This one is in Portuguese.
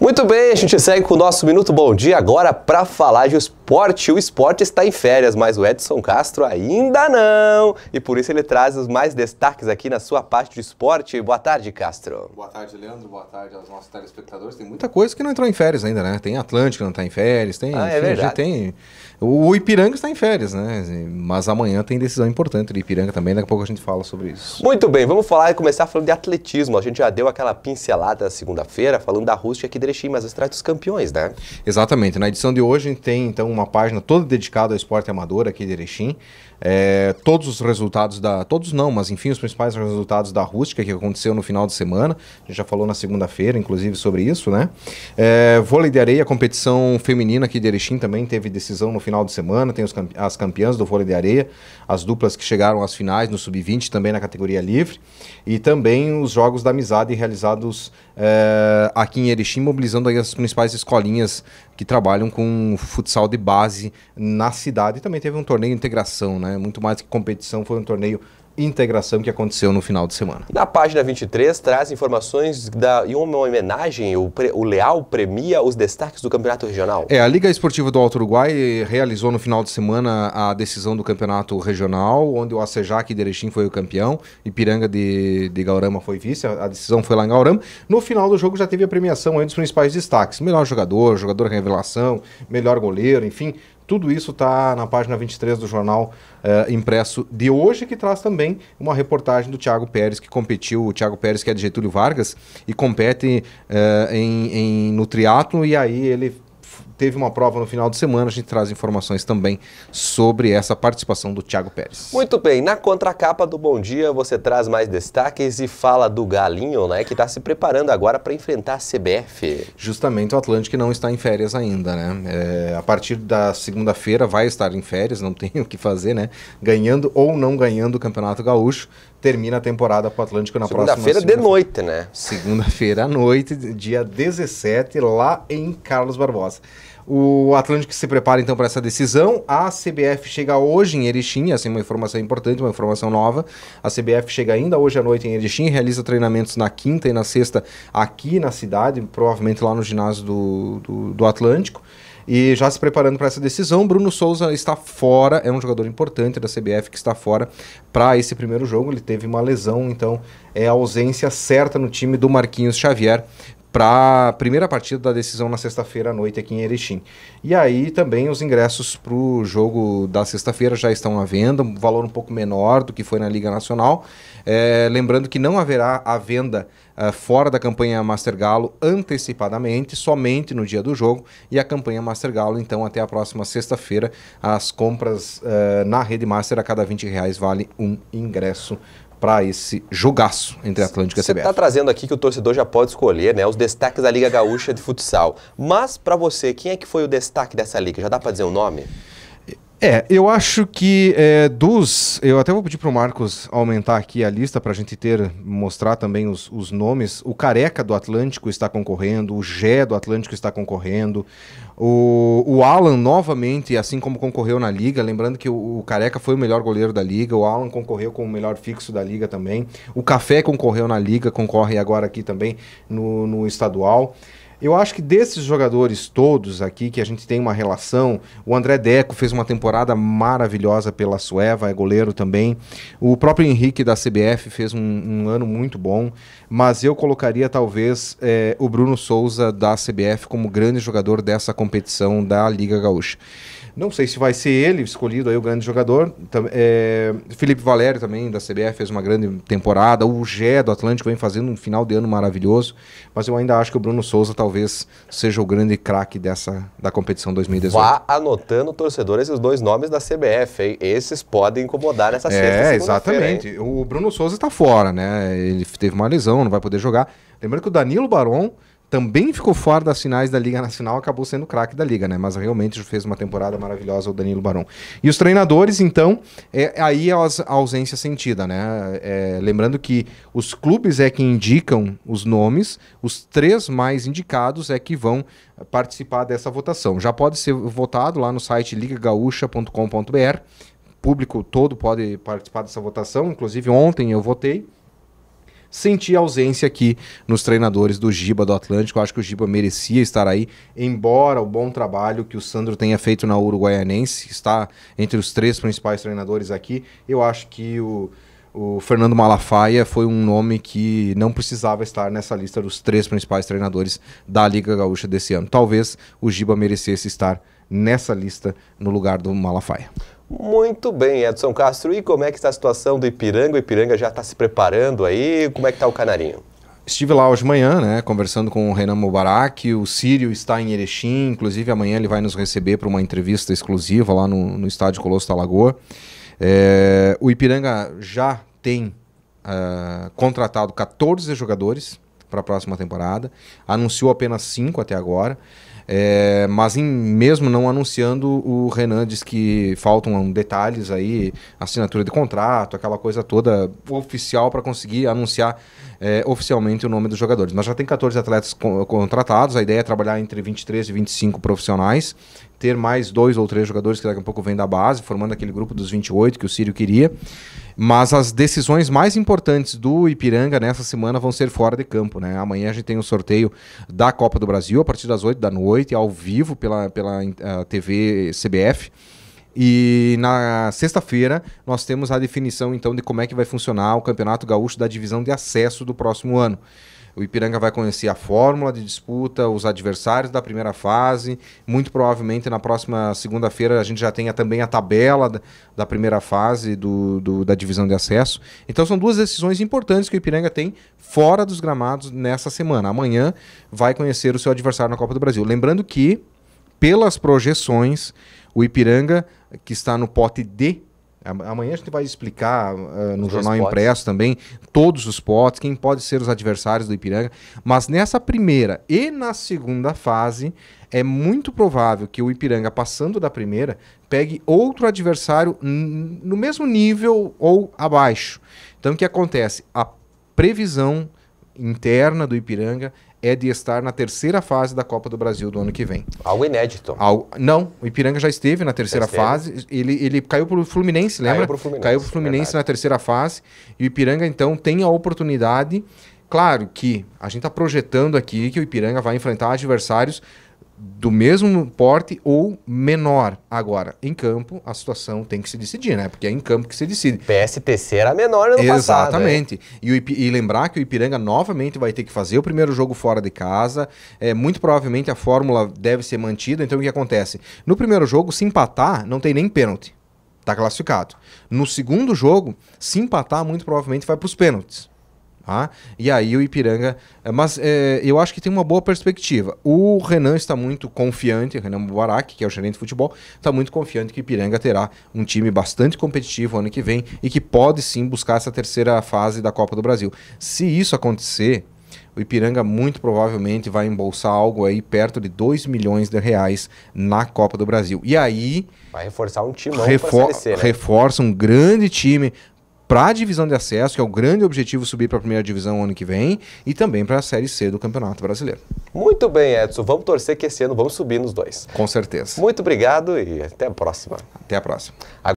Muito bem, a gente segue com o nosso Minuto Bom Dia agora para falar de os esporte. O esporte está em férias, mas o Edson Castro ainda não. E por isso ele traz os mais destaques aqui na sua parte do esporte. Boa tarde, Castro. Boa tarde, Leandro. Boa tarde aos nossos telespectadores. Tem muita coisa que não entrou em férias ainda, né? Tem Atlântico não está em férias, tem. Ah, é verdade. Tem... O Ipiranga está em férias, né? Mas amanhã tem decisão importante do Ipiranga também. Daqui a pouco a gente fala sobre isso. Muito bem, vamos falar e começar falando de atletismo. A gente já deu aquela pincelada na segunda-feira falando da Rússia que Drexim, mas os campeões, né? Exatamente. Na edição de hoje tem então uma uma página toda dedicada ao esporte amador aqui de Erechim. É, todos os resultados da. Todos não, mas enfim, os principais resultados da rústica que aconteceu no final de semana. A gente já falou na segunda-feira, inclusive, sobre isso, né? É, vôlei de areia, competição feminina aqui de Erechim também teve decisão no final de semana. Tem os, as campeãs do vôlei de areia, as duplas que chegaram às finais no sub-20, também na categoria livre. E também os Jogos da Amizade realizados é, aqui em Erechim, mobilizando as principais escolinhas que trabalham com futsal de base na cidade. E também teve um torneio de integração, né? Muito mais que competição, foi um torneio integração que aconteceu no final de semana. Na página 23 traz informações da, e uma homenagem, o, pre, o Leal premia os destaques do Campeonato Regional. É, a Liga Esportiva do Alto Uruguai realizou no final de semana a decisão do Campeonato Regional, onde o Acejac de Erechim foi o campeão, Ipiranga de, de Gaurama foi vice, a, a decisão foi lá em Gaurama. No final do jogo já teve a premiação aí dos principais destaques, melhor jogador, jogador revelação, melhor goleiro, enfim, tudo isso está na página 23 do jornal uh, impresso de hoje, que traz também uma reportagem do Thiago Pérez, que competiu. O Thiago Pérez, que é de Getúlio Vargas, e compete uh, em, em, no triatlo e aí ele teve uma prova no final de semana, a gente traz informações também sobre essa participação do Thiago Pérez. Muito bem, na contracapa do Bom Dia você traz mais destaques e fala do Galinho, né, que está se preparando agora para enfrentar a CBF. Justamente o Atlântico não está em férias ainda, né? É, a partir da segunda-feira vai estar em férias, não tem o que fazer, né? Ganhando ou não ganhando o Campeonato Gaúcho, termina a temporada para o Atlântico na segunda próxima segunda feira de noite, né? Segunda-feira à noite, dia 17, lá em Carlos Barbosa. O Atlântico se prepara então para essa decisão. A CBF chega hoje em Erechim, assim uma informação importante, uma informação nova. A CBF chega ainda hoje à noite em Erechim, realiza treinamentos na quinta e na sexta aqui na cidade, provavelmente lá no ginásio do, do, do Atlântico. E já se preparando para essa decisão, Bruno Souza está fora, é um jogador importante da CBF que está fora para esse primeiro jogo. Ele teve uma lesão, então é a ausência certa no time do Marquinhos Xavier para a primeira partida da decisão na sexta-feira à noite aqui em Erechim. E aí também os ingressos para o jogo da sexta-feira já estão à venda, um valor um pouco menor do que foi na Liga Nacional. É, lembrando que não haverá a venda é, fora da campanha Master Galo antecipadamente, somente no dia do jogo. E a campanha Master Galo, então, até a próxima sexta-feira, as compras é, na rede Master a cada 20 reais vale um ingresso para esse jogaço entre Atlântico e CBF. Você está trazendo aqui que o torcedor já pode escolher né, os destaques da Liga Gaúcha de Futsal. Mas, para você, quem é que foi o destaque dessa liga? Já dá para dizer o nome? É, eu acho que é, dos. Eu até vou pedir para o Marcos aumentar aqui a lista para a gente ter, mostrar também os, os, nomes. O Careca do Atlântico está concorrendo, o Gé do Atlântico está concorrendo, o, o Alan novamente, assim como concorreu na Liga. Lembrando que o, o, Careca foi o melhor goleiro da Liga, o Alan concorreu com o melhor fixo da Liga também. O Café concorreu na Liga, concorre agora aqui também no, no estadual. Eu acho que desses jogadores todos aqui, que a gente tem uma relação, o André Deco fez uma temporada maravilhosa pela Sueva, é goleiro também. O próprio Henrique da CBF fez um, um ano muito bom, mas eu colocaria talvez é, o Bruno Souza da CBF como grande jogador dessa competição da Liga Gaúcha. Não sei se vai ser ele escolhido aí o grande jogador. É, Felipe Valério também da CBF fez uma grande temporada. O Gé do Atlântico vem fazendo um final de ano maravilhoso, mas eu ainda acho que o Bruno Souza talvez talvez seja o grande craque dessa da competição 2018. Vá anotando, torcedores, os dois nomes da CBF, hein? Esses podem incomodar nessa sexta. É, exatamente. O Bruno Souza está fora, né? Ele teve uma lesão, não vai poder jogar. Lembrando que o Danilo Baron também ficou fora das finais da Liga Nacional, acabou sendo craque da Liga, né? Mas realmente fez uma temporada maravilhosa o Danilo Barão. E os treinadores, então, é, aí é a ausência sentida, né? É, lembrando que os clubes é que indicam os nomes, os três mais indicados é que vão participar dessa votação. Já pode ser votado lá no site ligagaúcha.com.br. Público todo pode participar dessa votação, inclusive ontem eu votei senti ausência aqui nos treinadores do Giba do Atlântico. Eu acho que o Giba merecia estar aí, embora o bom trabalho que o Sandro tenha feito na Uruguaianense, está entre os três principais treinadores aqui. Eu acho que o, o Fernando Malafaia foi um nome que não precisava estar nessa lista dos três principais treinadores da Liga Gaúcha desse ano. Talvez o Giba merecesse estar nessa lista no lugar do Malafaia. Muito bem, Edson Castro. E como é que está a situação do Ipiranga? O Ipiranga já está se preparando aí? Como é que está o Canarinho? Estive lá hoje de manhã, né, conversando com o Renan Mubarak, o Sírio está em Erechim, inclusive amanhã ele vai nos receber para uma entrevista exclusiva lá no, no estádio Colosso da Lagoa. É, o Ipiranga já tem uh, contratado 14 jogadores para a próxima temporada, anunciou apenas 5 até agora. É, mas em, mesmo não anunciando, o Renan diz que faltam detalhes aí, assinatura de contrato, aquela coisa toda oficial para conseguir anunciar é, oficialmente o nome dos jogadores. Mas já tem 14 atletas co contratados, a ideia é trabalhar entre 23 e 25 profissionais, ter mais dois ou três jogadores que daqui a pouco vêm da base, formando aquele grupo dos 28 que o Círio queria. Mas as decisões mais importantes do Ipiranga nessa semana vão ser fora de campo, né? Amanhã a gente tem o um sorteio da Copa do Brasil a partir das 8 da noite, ao vivo pela, pela eh, TV CBF. E na sexta-feira nós temos a definição então de como é que vai funcionar o Campeonato Gaúcho da divisão de acesso do próximo ano. O Ipiranga vai conhecer a fórmula de disputa, os adversários da primeira fase. Muito provavelmente na próxima segunda-feira a gente já tenha também a tabela da primeira fase do, do, da divisão de acesso. Então são duas decisões importantes que o Ipiranga tem fora dos gramados nessa semana. Amanhã vai conhecer o seu adversário na Copa do Brasil. Lembrando que, pelas projeções, o Ipiranga, que está no pote D Amanhã a gente vai explicar uh, no os Jornal Impresso também todos os potes, quem pode ser os adversários do Ipiranga. Mas nessa primeira e na segunda fase, é muito provável que o Ipiranga, passando da primeira, pegue outro adversário no mesmo nível ou abaixo. Então o que acontece? A previsão interna do Ipiranga é de estar na terceira fase da Copa do Brasil do ano que vem. Algo inédito. Algo... Não, o Ipiranga já esteve na terceira fase. Ele, ele caiu para o Fluminense, lembra? Caiu para o Fluminense, caiu pro Fluminense na terceira fase. E o Ipiranga, então, tem a oportunidade. Claro que a gente está projetando aqui que o Ipiranga vai enfrentar adversários do mesmo porte ou menor. Agora, em campo, a situação tem que se decidir, né? Porque é em campo que se decide. PSTC era menor no Exatamente. passado. Exatamente. E, lembrar que o Ipiranga novamente vai ter que fazer o primeiro jogo fora de casa. É, muito provavelmente a fórmula deve ser mantida. Então, o que acontece? No primeiro jogo, se empatar, não tem nem pênalti. está classificado. No segundo jogo, se empatar, muito provavelmente vai para os pênaltis. Tá? E aí o Ipiranga. É, mas é, eu acho que tem uma boa perspectiva. O Renan está muito confiante, o Renan Mubarak, que é o gerente de futebol, está muito confiante que o Ipiranga terá um time bastante competitivo ano que vem e que pode sim buscar essa terceira fase da Copa do Brasil. Se isso acontecer, o Ipiranga muito provavelmente vai embolsar algo aí perto de 2 milhões de reais na Copa do Brasil. E aí. Vai reforçar um time refor né? reforça um grande time para a divisão de acesso, que é o grande objetivo subir para a primeira divisão ano que vem, e também para a Série C do Campeonato Brasileiro. Muito bem, Edson. Vamos torcer que esse ano vamos subir nos dois. Com certeza. Muito obrigado e até a próxima. Até a próxima.